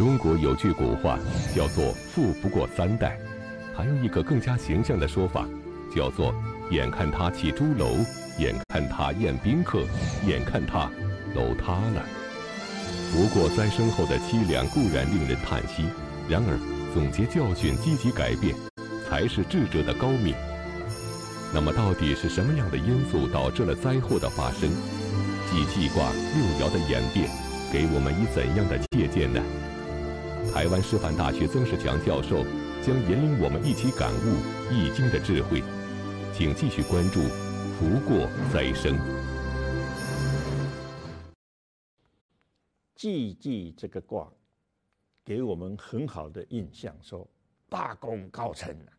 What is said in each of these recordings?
中国有句古话，叫做“富不过三代”，还有一个更加形象的说法，叫做“眼看他起朱楼，眼看他宴宾客，眼看他，楼塌了”。不过灾生后的凄凉固然令人叹息，然而总结教训、积极改变，才是智者的高明。那么，到底是什么样的因素导致了灾祸的发生？《既记卦》六爻的演变，给我们以怎样的借鉴呢？台湾师范大学曾仕强教授将引领我们一起感悟《易经》的智慧，请继续关注“福过再生”。记既这个卦，给我们很好的印象，说大功告成了，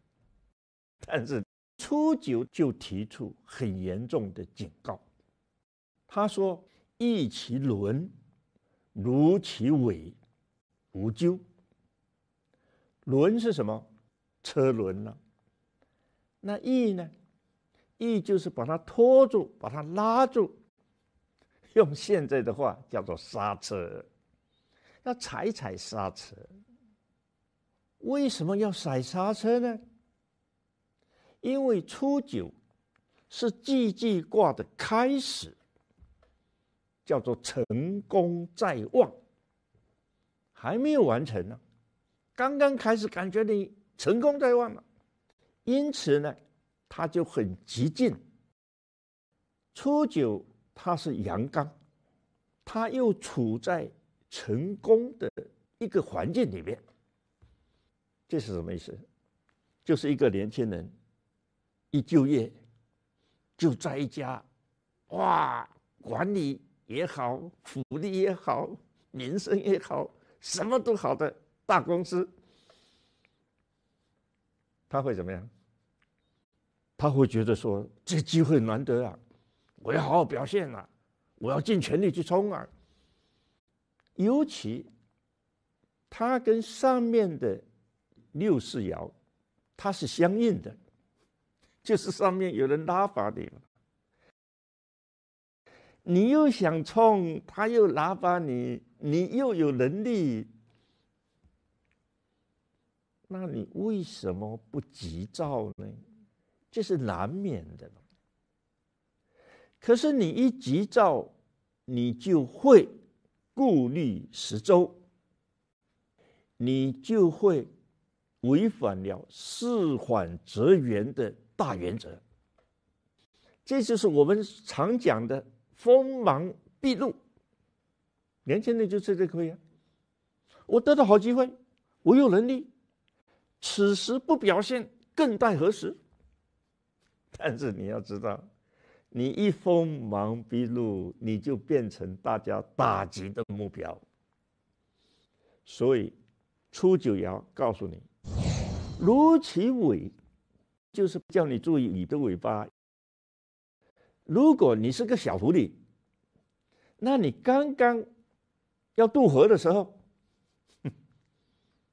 但是初九就提出很严重的警告。他说：“易其轮，如其尾。”无咎，轮是什么？车轮呢？那意呢？意就是把它拖住，把它拉住。用现在的话叫做刹车，要踩踩刹车。为什么要踩刹车呢？因为初九是季季卦的开始，叫做成功在望。还没有完成呢，刚刚开始，感觉你成功在望了，因此呢，他就很急进。初九他是阳刚，他又处在成功的一个环境里面，这是什么意思？就是一个年轻人，一就业就在一家，哇，管理也好，福利也好，名声也好。什么都好的大公司，他会怎么样？他会觉得说这机会难得啊，我要好好表现啊，我要尽全力去冲啊。尤其，他跟上面的六四爻，它是相应的，就是上面有人拉拔你，你又想冲，他又拉拔你。你又有能力，那你为什么不急躁呢？这是难免的。可是你一急躁，你就会顾虑十周，你就会违反了“事缓则圆”的大原则。这就是我们常讲的锋芒毕露。年轻人就吃这亏呀！我得到好机会，我有能力，此时不表现，更待何时？但是你要知道，你一锋芒毕露，你就变成大家打击的目标。所以，初九爻告诉你：如其尾，就是叫你注意你的尾巴。如果你是个小狐狸，那你刚刚。要渡河的时候，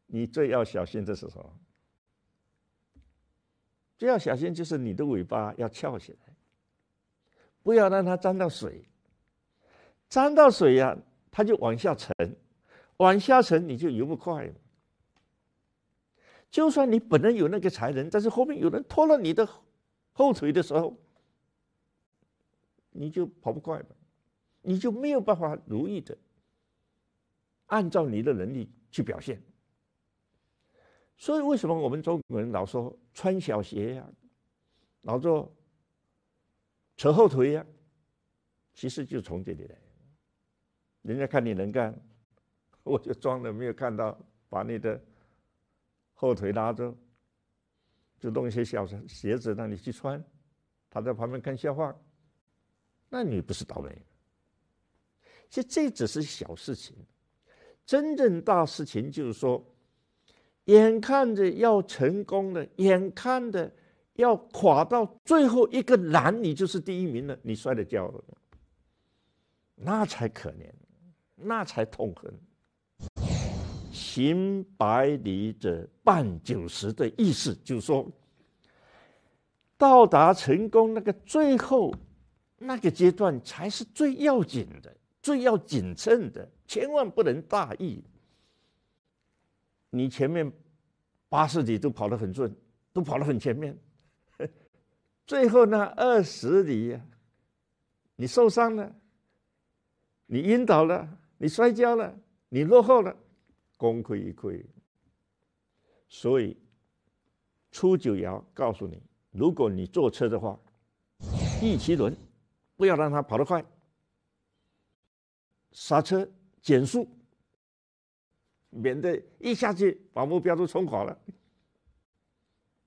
你最要小心的是什么？最要小心就是你的尾巴要翘起来，不要让它沾到水。沾到水呀，它就往下沉，往下沉你就游不快就算你本人有那个才能，但是后面有人拖了你的后腿的时候，你就跑不快嘛，你就没有办法如意的。按照你的能力去表现，所以为什么我们中国人老说穿小鞋呀，老说扯后腿呀，其实就从这里来。人家看你能干，我就装的没有看到，把你的后腿拉着，就弄一些小鞋子让你去穿，他在旁边看笑话，那你不是倒霉？其实这只是小事情。真正大事情就是说，眼看着要成功了，眼看着要垮，到最后一个栏，你就是第一名了，你摔了跤了，那才可怜，那才痛恨。行百里者半九十的意思就是说，到达成功那个最后那个阶段才是最要紧的，最要谨慎的。千万不能大意！你前面八十里都跑得很顺，都跑得很前面，最后那二十里，你受伤了，你晕倒了，你摔跤了，你落后了，功亏一篑。所以初九爻告诉你：，如果你坐车的话，一气轮，不要让它跑得快，刹车。减速，免得一下子把目标都冲垮了。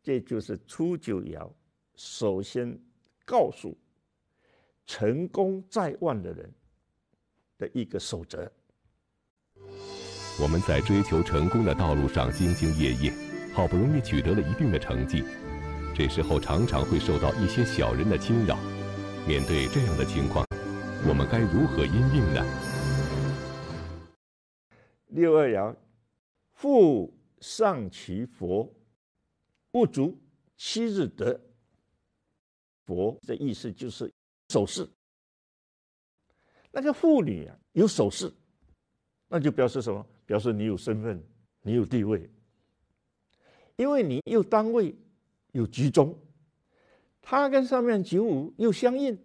这就是初九爻首先告诉成功在望的人的一个守则。我们在追求成功的道路上兢兢业业，好不容易取得了一定的成绩，这时候常常会受到一些小人的侵扰。面对这样的情况，我们该如何应呢？六二爻，父上其佛，不足七日得佛。这意思就是首饰。那个妇女啊，有首饰，那就表示什么？表示你有身份，你有地位。因为你又单位，又居中，他跟上面九五又相应，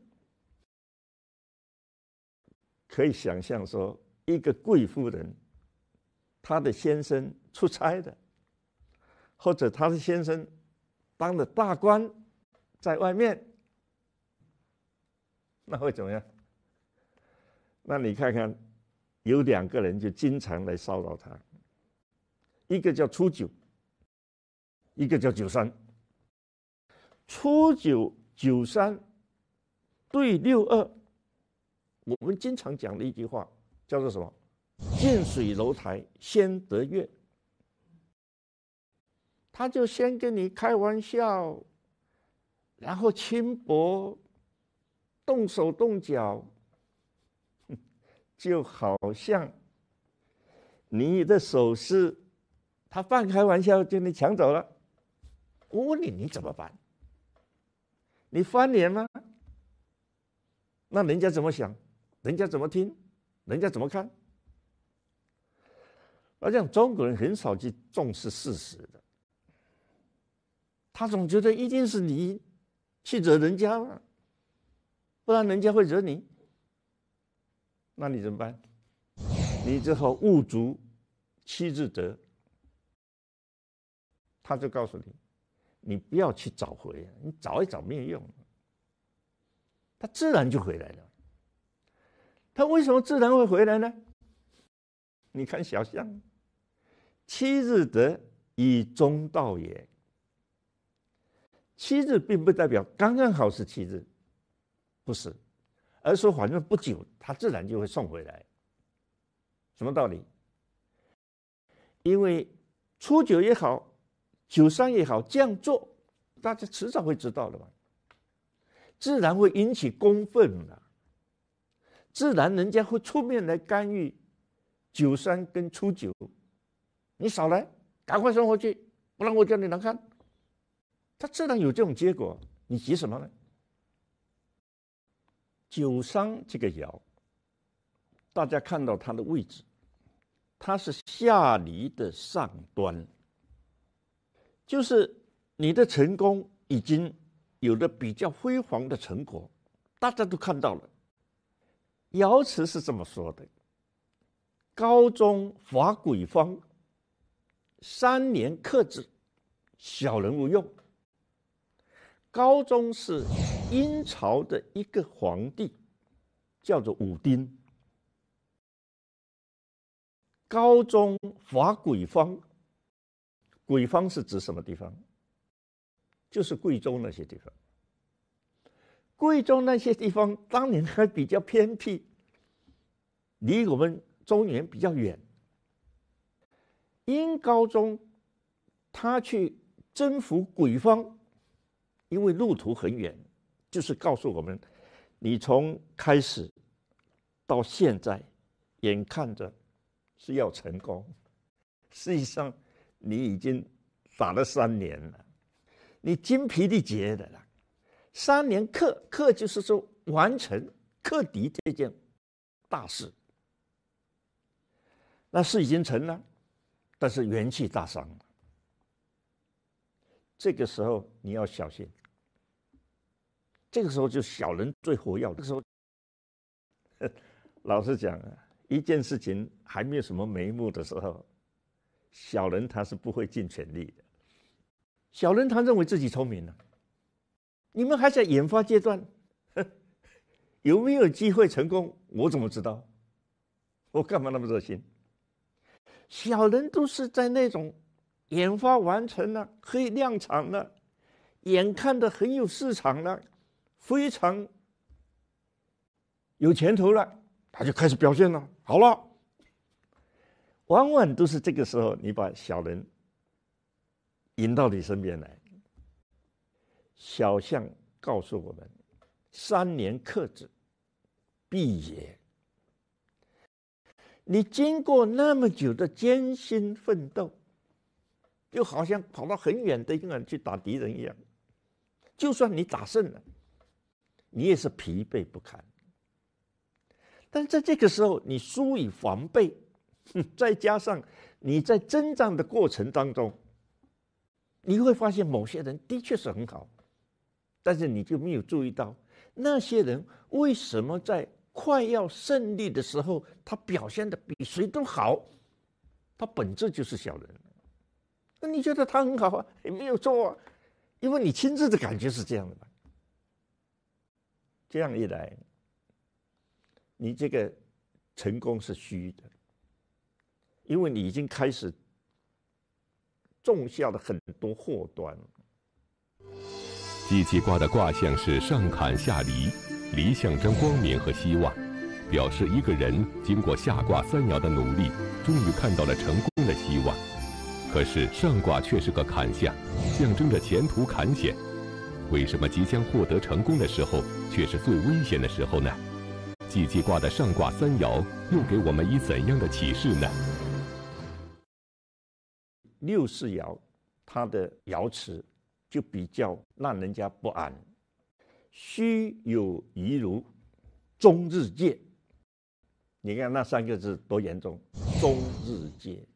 可以想象说，一个贵妇人。他的先生出差的，或者他的先生当了大官，在外面，那会怎么样？那你看看，有两个人就经常来骚扰他，一个叫初九，一个叫九三。初九九三对六二，我们经常讲的一句话叫做什么？近水楼台先得月，他就先跟你开玩笑，然后轻薄，动手动脚，就好像你的首饰，他半开玩笑就你抢走了。我问你，你怎么办？你翻脸吗？那人家怎么想？人家怎么听？人家怎么看？而讲中国人很少去重视事实的，他总觉得一定是你去惹人家了，不然人家会惹你，那你怎么办？你只好物足七自得。他就告诉你，你不要去找回，你找一找没有用，他自然就回来了。他为什么自然会回来呢？你看小象，七日得以中道也。七日并不代表刚刚好是七日，不是，而说反正不久，他自然就会送回来。什么道理？因为初九也好，九三也好，这样做，大家迟早会知道的嘛，自然会引起公愤了，自然人家会出面来干预。九三跟初九，你少来，赶快送回去，不然我叫你难看。他自然有这种结果，你急什么呢？九三这个爻，大家看到它的位置，它是下离的上端，就是你的成功已经有了比较辉煌的成果，大家都看到了。爻辞是这么说的。高宗伐鬼方，三年克制，小人无用。高宗是殷朝的一个皇帝，叫做武丁。高宗伐鬼方，鬼方是指什么地方？就是贵州那些地方。贵州那些地方当年还比较偏僻，离我们。中原比较远，殷高宗他去征服鬼方，因为路途很远，就是告诉我们，你从开始到现在，眼看着是要成功，实际上你已经打了三年了，你精疲力竭的了。三年克克就是说完成克敌这件大事。那事已经成了，但是元气大伤这个时候你要小心，这个时候就小人最活跃。这个时候，老实讲啊，一件事情还没有什么眉目的时候，小人他是不会尽全力的。小人他认为自己聪明呢，你们还在研发阶段，有没有机会成功，我怎么知道？我干嘛那么热心？小人都是在那种研发完成了，可以量产了，眼看着很有市场了，非常有前途了，他就开始表现了。好了，往往都是这个时候，你把小人引到你身边来。小象告诉我们：三年克制，必也。你经过那么久的艰辛奋斗，就好像跑到很远的地方去打敌人一样，就算你打胜了，你也是疲惫不堪。但在这个时候，你疏于防备，再加上你在征战的过程当中，你会发现某些人的确是很好，但是你就没有注意到那些人为什么在。快要胜利的时候，他表现的比谁都好，他本质就是小人。那你觉得他很好啊？也没有错啊，因为你亲自的感觉是这样的这样一来，你这个成功是虚的，因为你已经开始种下了很多祸端。机器挂的卦象是上坎下离。离象征光明和希望，表示一个人经过下卦三爻的努力，终于看到了成功的希望。可是上卦却是个坎象，象征着前途坎险。为什么即将获得成功的时候，却是最危险的时候呢？季季卦的上卦三爻又给我们以怎样的启示呢？六四爻，它的爻辞就比较让人家不安。须有疑如，终日戒。你看那三个字多严重，终日戒。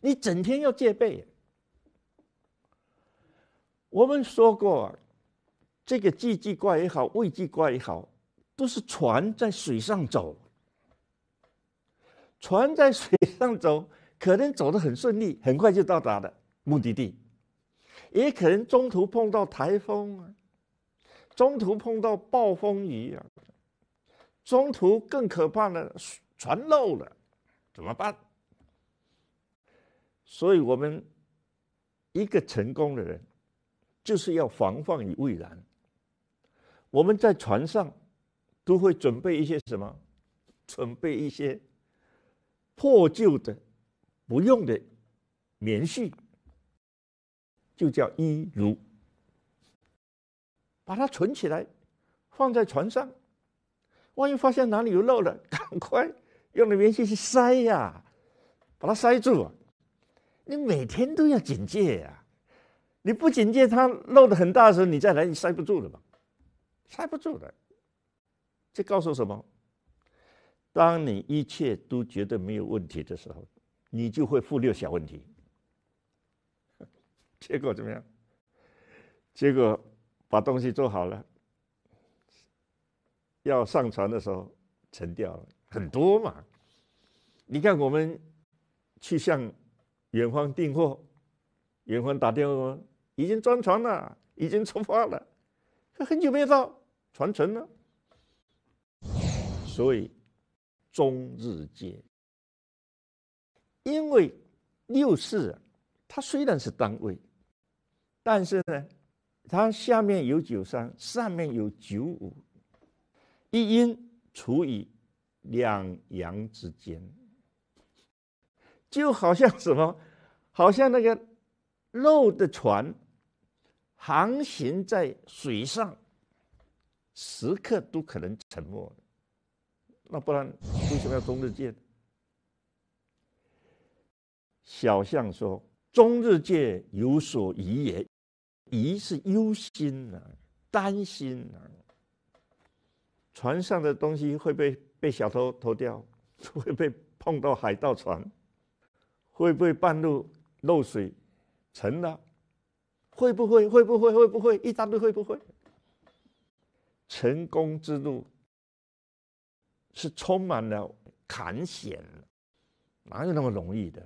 你整天要戒备。我们说过，这个季季怪也好，未季怪也好，都是船在水上走。船在水上走，可能走得很顺利，很快就到达了目的地，也可能中途碰到台风。中途碰到暴风雨啊！中途更可怕的，船漏了，怎么办？所以，我们一个成功的人，就是要防范于未然。我们在船上都会准备一些什么？准备一些破旧的、不用的棉絮，就叫衣如。把它存起来，放在船上。万一发现哪里有漏了，赶快用那棉絮去塞呀，把它塞住。啊。你每天都要警戒呀，你不警戒，它漏的很大的时候，你再来，你塞不住了吧？塞不住的。这告诉什么？当你一切都觉得没有问题的时候，你就会忽略小问题。结果怎么样？结果。把东西做好了，要上船的时候沉掉了，很多嘛。你看我们去向远方订货，远方打电话已经装船了，已经出发了，可很久没有到，船沉了。所以中日间，因为六四啊，它虽然是单位，但是呢。它下面有九三，上面有九五，一阴除以两阳之间，就好像什么？好像那个漏的船，航行在水上，时刻都可能沉没那不然为什么要中日界？小象说：“中日界有所疑也。”疑是忧心啊，担心啊。船上的东西会被被小偷偷掉，会被碰到海盗船，会不会半路漏水沉了，会不会？会不会？会不会？一大都会不会？成功之路是充满了坎险，哪有那么容易的？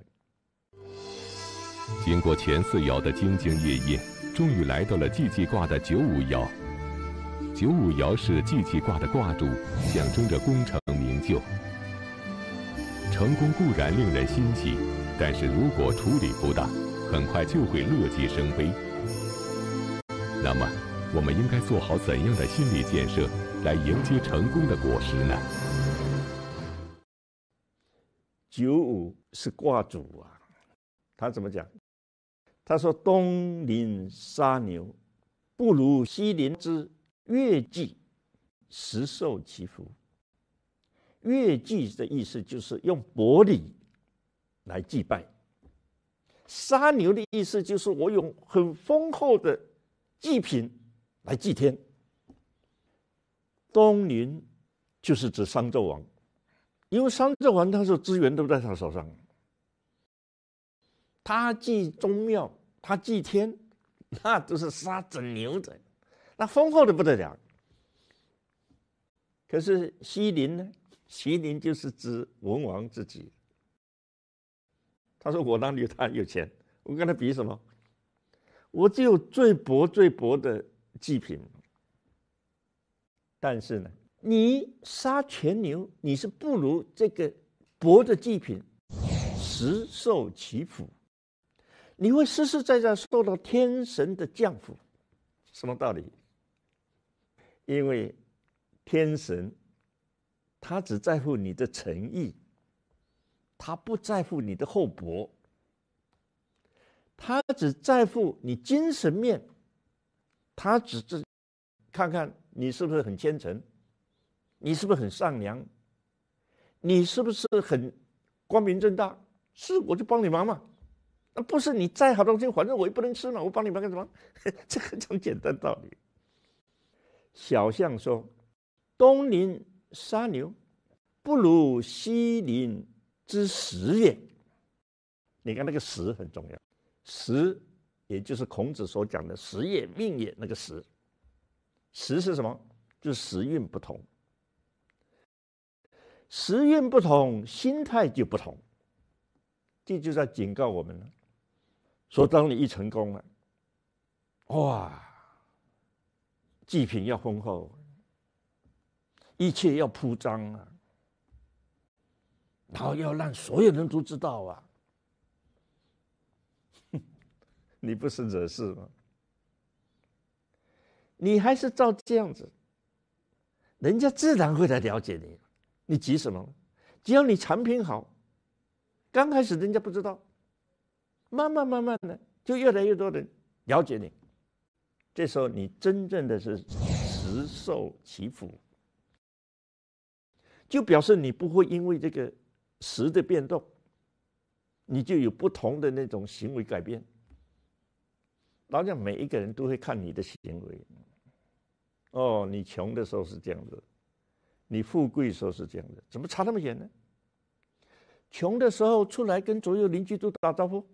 经过钱四瑶的兢兢业业。终于来到了祭气卦的九五爻。九五爻是祭气卦的卦主，象征着功成名就。成功固然令人欣喜，但是如果处理不当，很快就会乐极生悲。那么，我们应该做好怎样的心理建设，来迎接成功的果实呢？九五是卦主啊，他怎么讲？他说：“东邻杀牛，不如西邻之月祭，实受其福。月祭的意思就是用薄礼来祭拜，杀牛的意思就是我用很丰厚的祭品来祭天。东邻就是指商纣王，因为商纣王，他的资源都在他手上。”他祭宗庙，他祭天，那都是杀整牛的，那丰厚的不得了。可是西陵呢？西陵就是指文王自己。他说：“我哪里他有钱？我跟他比什么？我只有最薄最薄的祭品。但是呢，你杀全牛，你是不如这个薄的祭品，实受其苦。”你会实实在在受到天神的降福，什么道理？因为天神他只在乎你的诚意，他不在乎你的厚薄，他只在乎你精神面，他只是看看你是不是很虔诚，你是不是很善良，你是不是很光明正大？是，我就帮你忙嘛。那不是你再好的东西，反正我也不能吃嘛，我帮你们干什么？这很讲简单道理。小象说：“东邻杀牛，不如西邻之食也。”你看那个“食”很重要，“食”也就是孔子所讲的“食也，命也”。那个“食”。食是什么？就是时运不同，时运不同，心态就不同。这就在警告我们了。说，当你一成功了，哇，祭品要丰厚，一切要铺张啊，然后要让所有人都知道啊，你不是惹事吗？你还是照这样子，人家自然会来了解你，你急什么？只要你产品好，刚开始人家不知道。慢慢慢慢的，就越来越多人了解你。这时候你真正的是食受其福，就表示你不会因为这个食的变动，你就有不同的那种行为改变。老讲每一个人都会看你的行为。哦，你穷的时候是这样子，你富贵时候是这样子，怎么差那么远呢？穷的时候出来跟左右邻居都打招呼。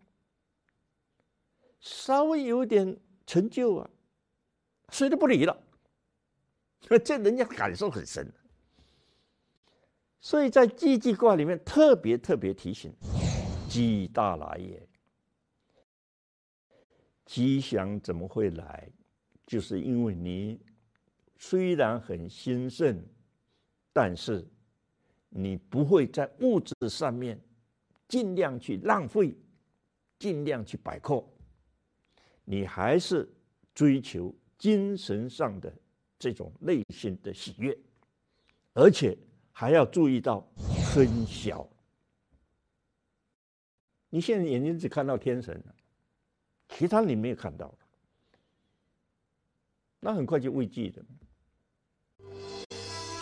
稍微有点成就啊，谁都不理了，这人家感受很深。所以在《积极卦里面特别特别提醒：“积大来也，吉祥怎么会来？就是因为你虽然很兴盛，但是你不会在物质上面尽量去浪费，尽量去摆阔。”你还是追求精神上的这种内心的喜悦，而且还要注意到分晓。你现在眼睛只看到天神了，其他你没有看到，那很快就未记的。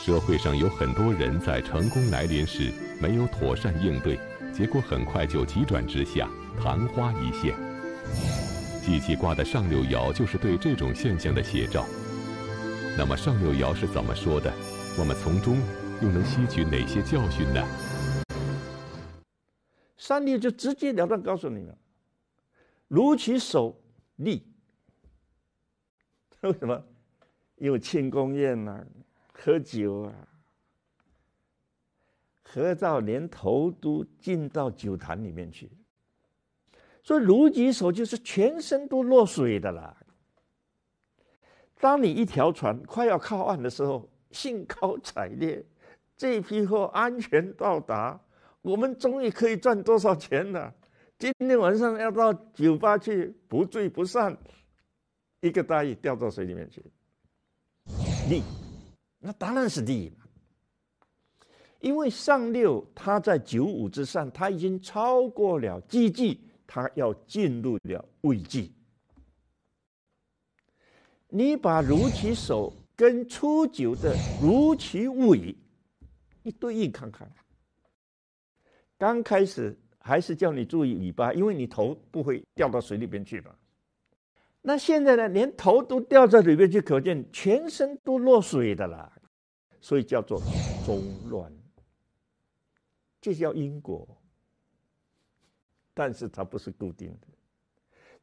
社会上有很多人在成功来临时没有妥善应对，结果很快就急转直下，昙花一现。地气挂的上六爻就是对这种现象的写照。那么上六爻是怎么说的？我们从中又能吸取哪些教训呢？上帝就直截了当告诉你们：如其手，立。为什么？因为庆功宴啊，喝酒啊，喝到连头都进到酒坛里面去。所以，如己手就是全身都落水的啦。当你一条船快要靠岸的时候，兴高采烈，这批货安全到达，我们终于可以赚多少钱了？今天晚上要到酒吧去，不醉不散。一个大意掉到水里面去，利，那当然是利嘛。因为上六，它在九五之上，它已经超过了 gg。他要进入了危机。你把如其手跟初九的如其尾一对应看看，刚开始还是叫你注意尾巴，因为你头不会掉到水里边去了。那现在呢，连头都掉在里边去，可见全身都落水的了。所以叫做中乱，这叫因果。但是它不是固定的，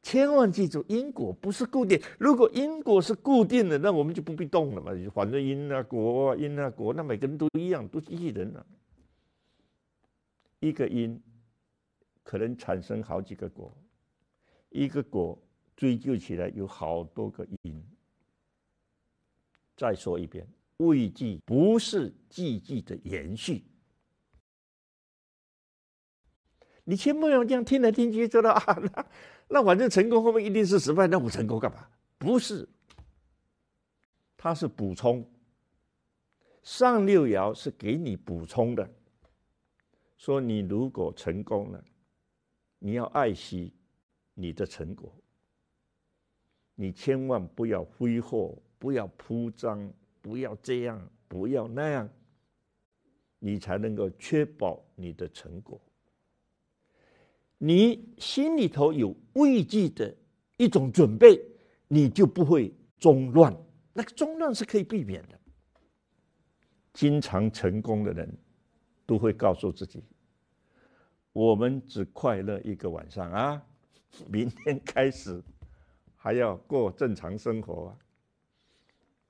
千万记住，因果不是固定。如果因果是固定的，那我们就不必动了嘛，反正因啊果啊因啊果，那每个人都一样，都是器人了。一个因可能产生好几个果，一个果追究起来有好多个因。再说一遍，未记不是记忆的延续。你千万不要这样听来听去，知道啊？那那反正成功后面一定是失败，那我成功干嘛？不是，它是补充。上六爻是给你补充的，说你如果成功了，你要爱惜你的成果，你千万不要挥霍，不要铺张，不要这样，不要那样，你才能够确保你的成果。你心里头有畏惧的一种准备，你就不会中乱。那个中乱是可以避免的。经常成功的人都会告诉自己：我们只快乐一个晚上啊，明天开始还要过正常生活啊。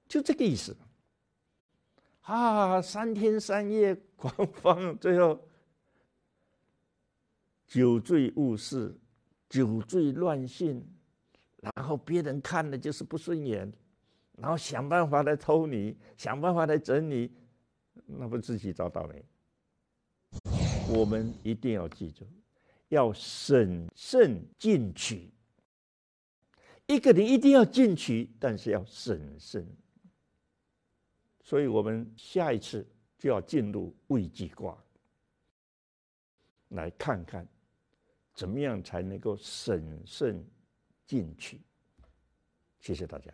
就这个意思。啊，三天三夜狂欢，最后。酒醉误事，酒醉乱性，然后别人看了就是不顺眼，然后想办法来偷你，想办法来整你，那不自己找倒霉？我们一定要记住，要审慎进取。一个人一定要进取，但是要审慎。所以我们下一次就要进入未济卦，来看看。怎么样才能够审慎进取？谢谢大家。